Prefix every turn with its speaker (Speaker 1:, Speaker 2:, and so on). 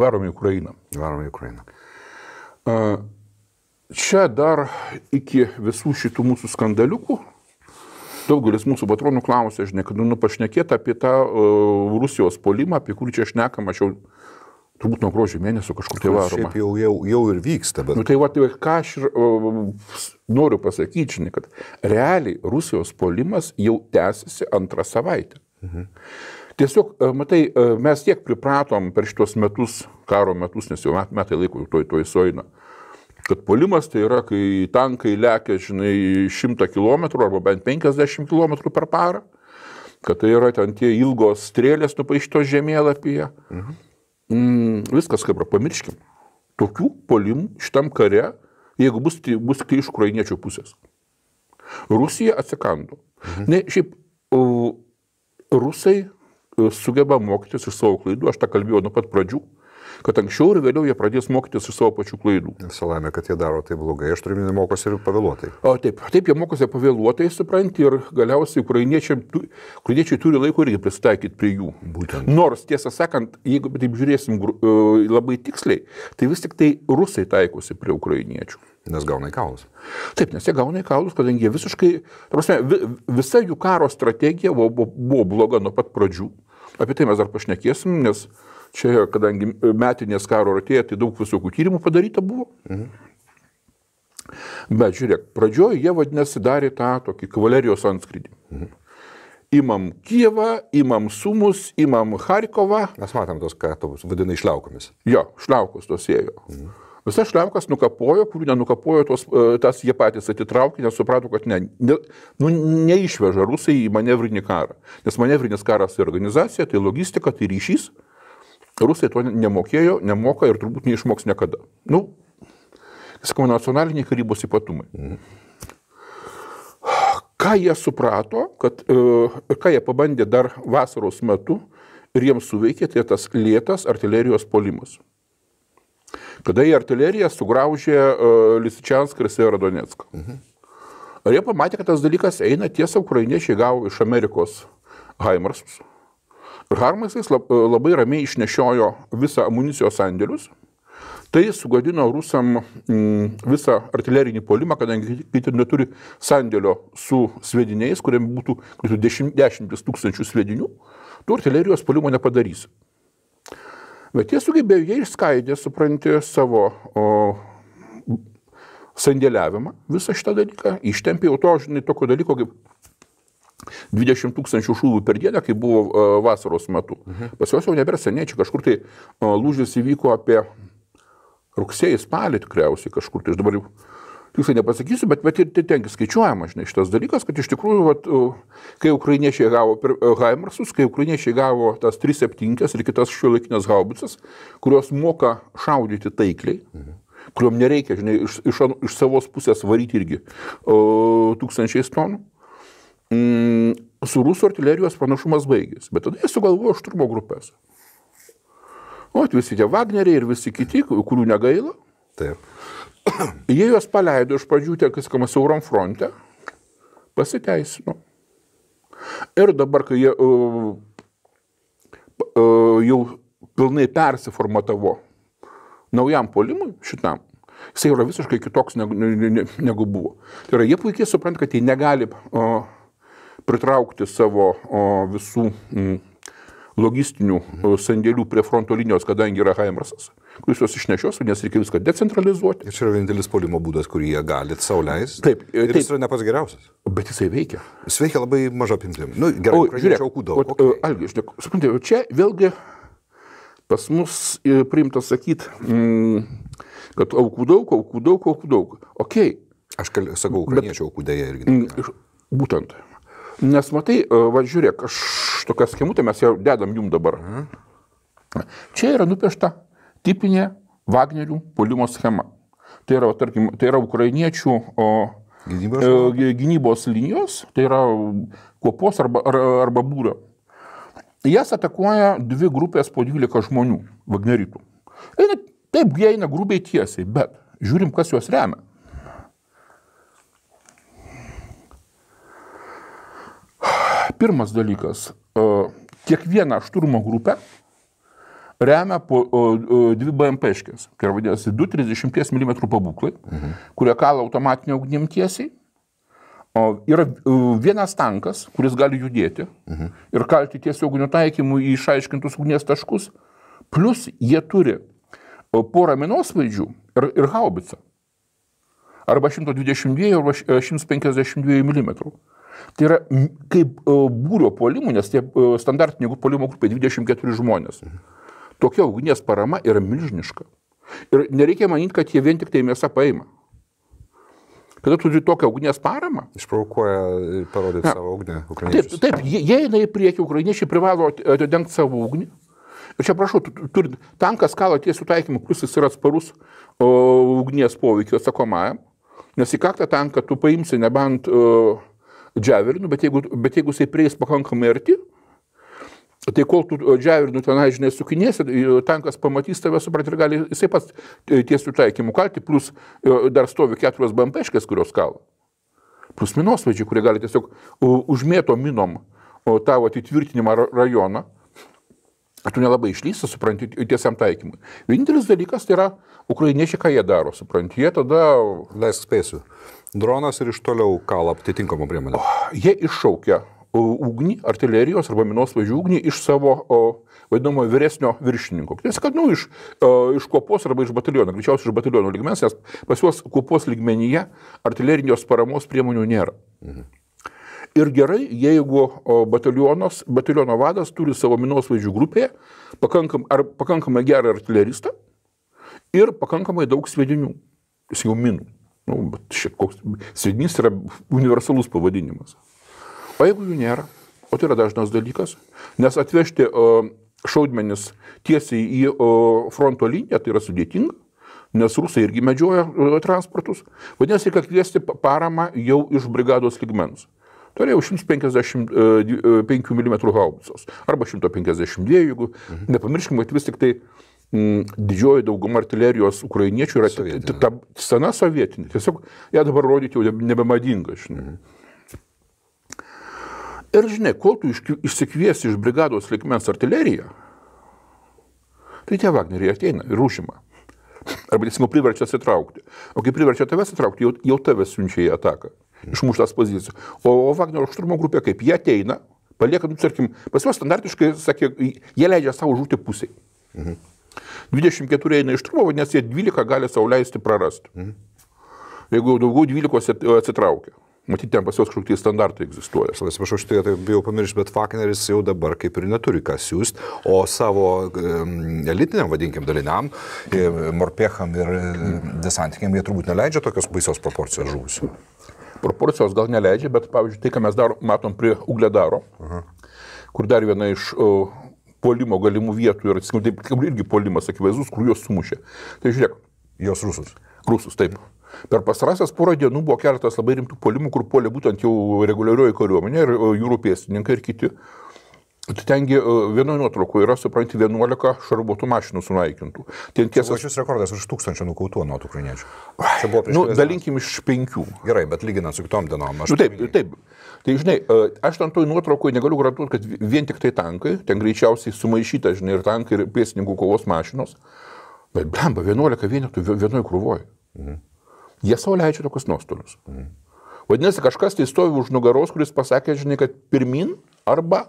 Speaker 1: Varom į Ukrainą. Varom į Ukrainą. Čia dar iki visų šitų mūsų skandaliukų daugelis mūsų patronų klausė, žinai, kad nu, nu pašnekėti apie tą uh, Rusijos polimą, apie kurį čia šnekam, aš jau turbūt nuo gruodžio mėnesio kažkur tai varau. Taip jau, jau, jau ir vyksta, bet. Na nu, tai va, tai ką aš ir uh, noriu pasakyti, žinai, kad realiai Rusijos polimas jau tęsiasi antrą savaitę. Mhm. Tiesiog, e, matai, e, mes tiek pripratom per šitos metus, karo metus, nes jau metai laiko toj toj soina, kad polimas tai yra, kai tankai lekia, žinai, 100 km arba bent 50 km per parą, kad tai yra ten tie ilgos strėlės nupaišytos žemėlapyje. Mhm. Mm, viskas kaip yra, pamirškim. Tokių polimų šitam kare, jeigu bus, tai bus kai iš ukrainiečių pusės. Rusija atsikando. Mhm. Ne, šiaip, o, rusai sugeba mokytis iš savo klaidų. Aš tą kalbėjau nuo pat pradžių kad anksčiau ir vėliau jie pradės mokytis iš savo pačių klaidų. Salame, kad jie daro tai blogai, aš turiu minį mokosi ir pavėluotai. O taip, taip jie mokosi pavėluotai, supranti, ir galiausiai ukrainiečiai, ukrainiečiai turi laiko irgi prisitaikyti prie jų. Būtent. Nors, tiesą sakant, jeigu taip žiūrėsim e, labai tiksliai, tai vis tik tai rusai taikosi prie ukrainiečių. Nes gauna į kaulus. Taip, nes jie gauna į kaulus, kadangi jie visiškai, prasme, visa jų karo strategija buvo, buvo bloga nuo pat pradžių. Apie tai mes dar pašnekėsim, nes čia, kadangi metinės karo artėja, tai daug visokių tyrimų padaryta buvo. Mhm. Bet žiūrėk, pradžioje jie vadinasi darė tą tokį kavalerijos antskrydį. Mhm. Imam Kievą, imam Sumus, imam Harkovą. Mes matom tos, ką tu vadinai šliaukomis. Jo, šliaukos tos ėjo. Mhm. Visas šlemkas nukapojo, kurių nenukapojo, tos, e, tas jie patys atitraukė, nes suprato, kad ne, ne, nu, neišveža rusai į manevrinį karą. Nes manevrinis karas tai organizacija, tai logistika, tai ryšys. Rusai to nemokėjo, nemoka ir turbūt neišmoks niekada. Nu, sakau, nacionaliniai karybos ypatumai. Mhm. Ką jie suprato, kad, e, ką jie pabandė dar vasaros metu ir jiems suveikė, tai tas lėtas artilerijos polimas kada į artileriją sugraužė uh, e, Lisičianską ir Severo Donetską. Mhm. Ar jie pamatė, kad tas dalykas eina tiesa, ukrainiečiai gavo iš Amerikos Haimarsus. Ir Harmasais e, labai ramiai išnešiojo visą amunicijos sandėlius. Tai sugadino rusam mm, visą artilerinį polimą, kadangi kiti neturi sandėlio su svediniais, kuriam būtų dešimtis tūkstančių svedinių, tu artilerijos polimo nepadarysi. Bet jie sugebėjo, jie išskaidė, supranti, savo o, sandėliavimą, visą šitą dalyką, ištempė jau to, žinai, tokio dalyko kaip 20 tūkstančių šūvių per dieną, kai buvo vasaros metu. Mhm. Pas juos jau nebėra seniai, čia kažkur tai lūžis įvyko apie rugsėjį, spalį tikriausiai kažkur. Tai aš dabar jau tiksliai nepasakysiu, bet, bet ir tengi skaičiuojama, žinai, šitas dalykas, kad iš tikrųjų, vat, kai ukrainiečiai gavo e, Haimarsus, kai ukrainiečiai gavo tas 3-7 ir kitas šiuolaikinės haubicas, kurios moka šaudyti taikliai, mhm kuriuom nereikia, žinai, iš, iš, iš savos pusės varyti irgi o, tūkstančiais tonų. Mm, su rusų artilerijos pranašumas baigėsi, bet tada jie sugalvojo šturmo grupės. O, visi tie Wagneriai ir visi kiti, kurių negaila, Taip. Jie juos paleido iš pradžių tiek viskama siauram fronte, pasiteisino. Ir dabar, kai jie uh, uh, jau pilnai persiformatavo naujam polimui, šitam, jisai yra visiškai kitoks negu, negu buvo. Tai yra, jie puikiai supranta, kad jie negali uh, pritraukti savo uh, visų mm, logistinių e, sandėlių prie fronto linijos, kadangi yra Haimarsas, kuris juos išnešios, nes reikia viską decentralizuoti. Ir čia yra vienintelis polimo būdas, kurį jie gali sauliais. Taip, e, ir jis taip. yra ne pats geriausias. Bet jisai veikia. Jis veikia labai maža apimtimi. Nu, gerai, o, žiūrėk, aukų daug. O, okay. E, Algi, žinok, suprantate, čia vėlgi pas mus priimta sakyti, mm, kad aukų daug, aukų daug, aukų daug. Okay. Aš kal, sakau, ukrainiečių aukų dėja irgi. Būtent. Nes matai, va žiūrėk, aš tokią schemutę tai mes jau dedam jum dabar. Čia yra nupiešta tipinė Wagnerių polimo schema. Tai yra, tarkim, tai yra ukrainiečių o, gynybos, e, gynybos linijos, tai yra kopos arba, ar, arba būrio. Jas atakuoja dvi grupės po 12 žmonių, Wagneritų. Eina, taip, jie eina grubiai tiesiai, bet žiūrim, kas juos remia. Pirmas dalykas, e, kiekvieną šturmo grupę remia po o, e, o, e, dvi BMPškės, tai yra vadinasi 2,30 mm pabūklai, mhm. kurie kala automatinio ugnim tiesiai. O, yra vienas tankas, kuris gali judėti mhm. ir kalti tiesioginių taikymų į išaiškintus ugnies taškus, plus jie turi porą minosvaidžių ir, ir haubicą. Arba 122 arba 152 mm. Tai yra kaip e, būrio puolimų, nes tie e, standartiniai puolimo grupė 24 žmonės. Tokia ugnies parama yra milžiniška. Ir nereikia manyti, kad jie vien tik tai mėsą paima. Kada tu turi tokią ugnies paramą? Išprovokuoja parodyti Na, savo ugnį. Taip, taip jie, jie eina į priekį, ukrainiečiai privalo atidengti savo ugnį. Ir čia prašau, turi tankas kalo tiesių taikymų, plus jis yra atsparus o, ugnies poveikio atsakomajam. Nes į kaktą tanką tu paimsi nebent... O, džiavirinu, bet jeigu, bet jeigu jisai prieis pakankamai arti, Tai kol tu džiavirinu tenai, žinai, sukinėsi, tankas pamatys tave, suprat, ir gali jisai pats tiesių taikymų kalti, plus dar stovi keturios bampeškės, kurios kala. Plus minosvaidžiai, kurie gali tiesiog užmėto minom tavo atitvirtinimą rajoną. Tu nelabai išlysi, supranti, tiesiam taikymui. Vienintelis dalykas tai yra, ukrainiečiai ką jie daro, supranti, jie tada... Leisk spėsiu. Dronas ir iš toliau kalą atitinkamą priemonę. Oh, jie iššaukia ugnį, artilerijos arba minos važių ugnį iš savo o, vadinamo vyresnio viršininko. Tai kad, nu, iš, o, iš kopos arba iš bataliono, greičiausiai iš bataliono ligmens, nes pas juos kopos ligmenyje artilerinijos paramos priemonių nėra. Mhm. Ir gerai, jeigu bataliono vadas turi savo minos važių grupėje pakankam, ar, pakankamai gerą artileristą ir pakankamai daug svedinių, jis jau minų. Nu, bet šiaip koks sviedinys yra universalus pavadinimas. O jeigu jų nėra, o tai yra dažnas dalykas, nes atvežti šaudmenis tiesiai į fronto liniją tai yra sudėtinga, nes rusai irgi medžioja transportus. Vadinasi, reikia kviesti paramą jau iš brigados ligmens. Turėjau 155 mm haubicos arba 152, jeigu mhm. nepamirškime, kad vis tik tai Mm, didžioji dauguma artilerijos ukrainiečių yra sovietinė. ta sena sovietinė. Tiesiog ją dabar rodyti jau nebemadinga, žinai. Mhm. Ir žinai, kol tu išsikviesi iš brigados likmens artileriją, tai tie Wagneriai ateina ir užima. Arba tiesiog priverčia atsitraukti. O kai priverčia tave atsitraukti, jau, jau tave siunčia į ataką. Mhm. Išmuštas pozicijų. O, o Wagnerio šturmo grupė, kaip jie ateina, palieka, nu, tarkim, pas juos standartiškai, sakė, jie leidžia savo žūti pusiai. Mhm. 24 eina iš trumo, vadinasi, jie 12 gali sauliaisti prarasti. Mhm. Jeigu daugiau 12 atsitraukia. Matyti, ten pas juos kažkokie standartai egzistuoja. Aš atsiprašau, aš tai bijau pamiršti, bet Fakneris jau dabar kaip ir neturi ką siūsti, o savo elitiniam, vadinkim, daliniam, morpėcham ir desantiniam jie turbūt neleidžia tokios baisios proporcijos žuvusių. Proporcijos gal neleidžia, bet pavyzdžiui, tai, ką mes dar matom prie Ugledaro, Aha. kur dar viena iš uh, polimo galimų vietų ir atsikim, taip, irgi polimas akivaizdus, kur juos sumušė. Tai žiūrėk. Jos rusus. Rusus, taip. Per pastarąsias porą dienų buvo keletas labai rimtų polimų, kur polė būtent jau reguliarioji kariuomenė ir e, jūrų pėstininkai ir kiti. Tengi e, vienoje nuotraukoje yra, supranti, 11 šarvuotų mašinų sunaikintų. Ten tiesa. Šis rekordas už tūkstančių nukautų nuo tų ukrainiečių. Čia buvo prieš. Nu, dalinkim iš penkių. Gerai, bet lyginant su kitom dienom. Nu, taip, taip. Tai žinai, e, aš ten toj nuotraukoje negaliu garantuoti, kad vien tik tai tankai, ten greičiausiai sumaišyta, žinai, ir tankai, ir pėsininkų kovos mašinos, bet blamba, 11 vienetų vienoje krūvoje. Mhm. Jie savo leidžia tokius nuostolius. Mhm. Vadinasi, kažkas tai stovi už nugaros, kuris pasakė, žinai, kad pirmin arba